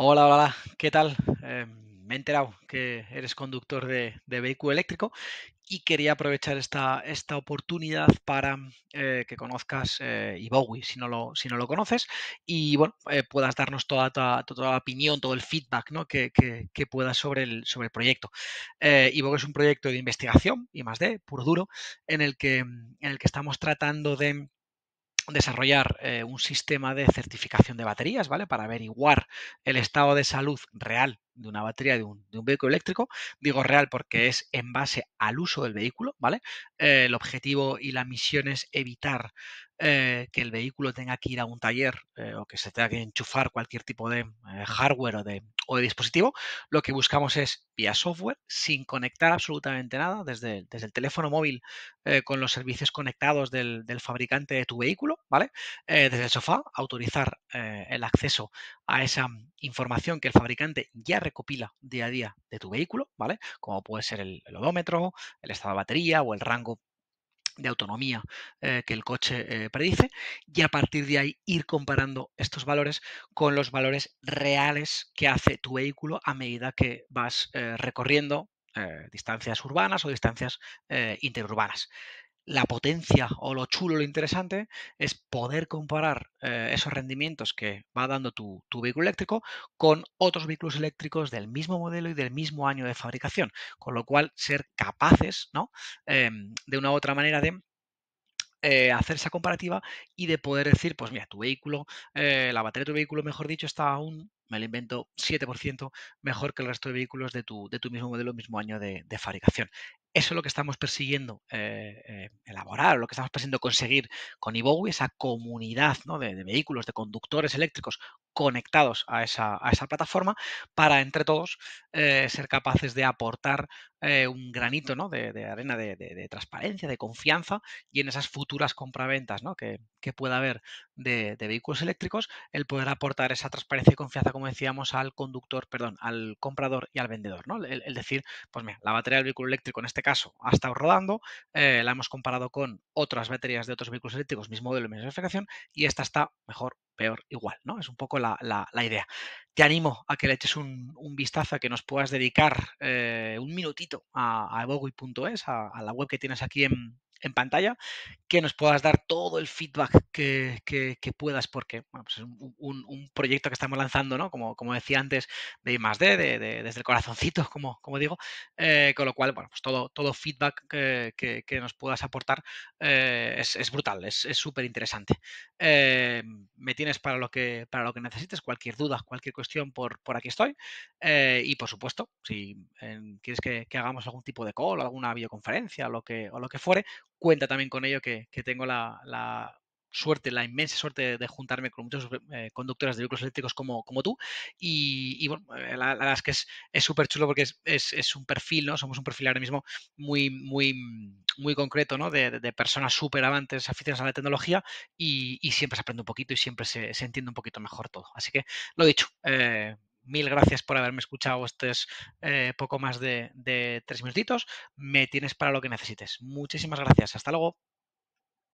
Hola, hola, ¿qué tal? Eh, me he enterado que eres conductor de, vehículo eléctrico y quería aprovechar esta, esta oportunidad para eh, que conozcas eh, si no, lo, si no lo conoces y bueno, eh, puedas darnos toda, toda, la opinión, todo el feedback que, puedas sobre el, sobre el proyecto. IBOGUI es un proyecto de investigación y más de puro duro en el que, en el que estamos tratando de desarrollar eh, un sistema de certificación de baterías, ¿vale? Para averiguar el estado de salud real de una batería de un, vehículo eléctrico. Digo real porque es en base al uso del vehículo, ¿vale? Eh, el objetivo y la misión es evitar eh, que el vehículo tenga que ir a un taller eh, o que se tenga que enchufar cualquier tipo de hardware o de, de, dispositivo. Lo que buscamos es vía software, sin conectar absolutamente nada, desde, desde el teléfono móvil con los servicios conectados del, del, fabricante de tu vehículo, ¿vale? desde el sofá, autorizar el acceso a esa información que el fabricante ya recopila día a día de tu vehículo, ¿vale? Como puede ser el, odómetro, el estado de batería o el rango de autonomía eh, que el coche eh, predice y a partir de ahí ir comparando estos valores con los valores reales que hace tu vehículo a medida que vas eh, recorriendo distancias urbanas o distancias interurbanas la potencia o lo chulo, lo interesante, es poder comparar eh, esos rendimientos que va dando tu, vehículo eléctrico con otros vehículos eléctricos del mismo modelo y del mismo año de fabricación. Con lo cual, ser capaces, em, de una u otra manera de eh, hacer esa comparativa y de poder decir, pues mira, tu vehículo, eh, la batería de tu vehículo, mejor dicho, está aún, me lo invento, 7% mejor que el resto de vehículos de tu, mismo modelo, mismo año de fabricación. Eso es lo que estamos persiguiendo eh, eh, elaborar, lo que estamos persiguiendo conseguir con Ibogui, esa comunidad de, vehículos, de conductores eléctricos conectados a esa, a esa plataforma para entre todos eh, ser capaces de aportar eh, un granito de, arena de, transparencia, de confianza y en esas futuras compraventas ¿no? que, que, pueda haber de, vehículos eléctricos, el poder aportar esa transparencia y confianza, como decíamos, al conductor, perdón, al comprador y al vendedor. ¿no? El, decir, pues mira, la batería del vehículo eléctrico en este caso ha estado rodando, eh, la hemos comparado con otras baterías de otros vehículos eléctricos, mismo modelo, misma especificación, y esta está mejor peor igual, ¿no? Es un poco la, idea. Te animo a que le eches un, vistazo, a que nos puedas dedicar eh, un minutito a, a a, la web que tienes aquí en, en pantalla, que nos puedas dar todo el feedback que, puedas, porque pues es un, proyecto que estamos lanzando, ¿no? Como, como decía antes, de I más de, desde el corazoncito, como, como digo, eh, con lo cual, bueno, pues todo, todo feedback que, nos puedas aportar eh, es, brutal, es súper interesante. Eh, me tienes para lo, que, para lo que necesites, cualquier duda, cualquier cuestión, por, por aquí estoy. y por supuesto, si quieres que, hagamos algún tipo de call, alguna videoconferencia lo que, o lo que fuere, cuenta también con ello que, tengo la, suerte, la inmensa suerte de, juntarme con muchas conductores eh, conductoras de vehículos eléctricos como, como tú. Y, bueno, eh, la, verdad es que es súper chulo porque es, un perfil, ¿no? Somos un perfil ahora mismo muy, muy, muy concreto, ¿no? De, personas súper amantes, aficionadas a la tecnología y, siempre se aprende un poquito y siempre se, entiende un poquito mejor todo. Así que, lo dicho, eh, mil gracias por haberme escuchado estos eh, poco más de, de tres minutitos. Me tienes para lo que necesites. Muchísimas gracias. Hasta luego.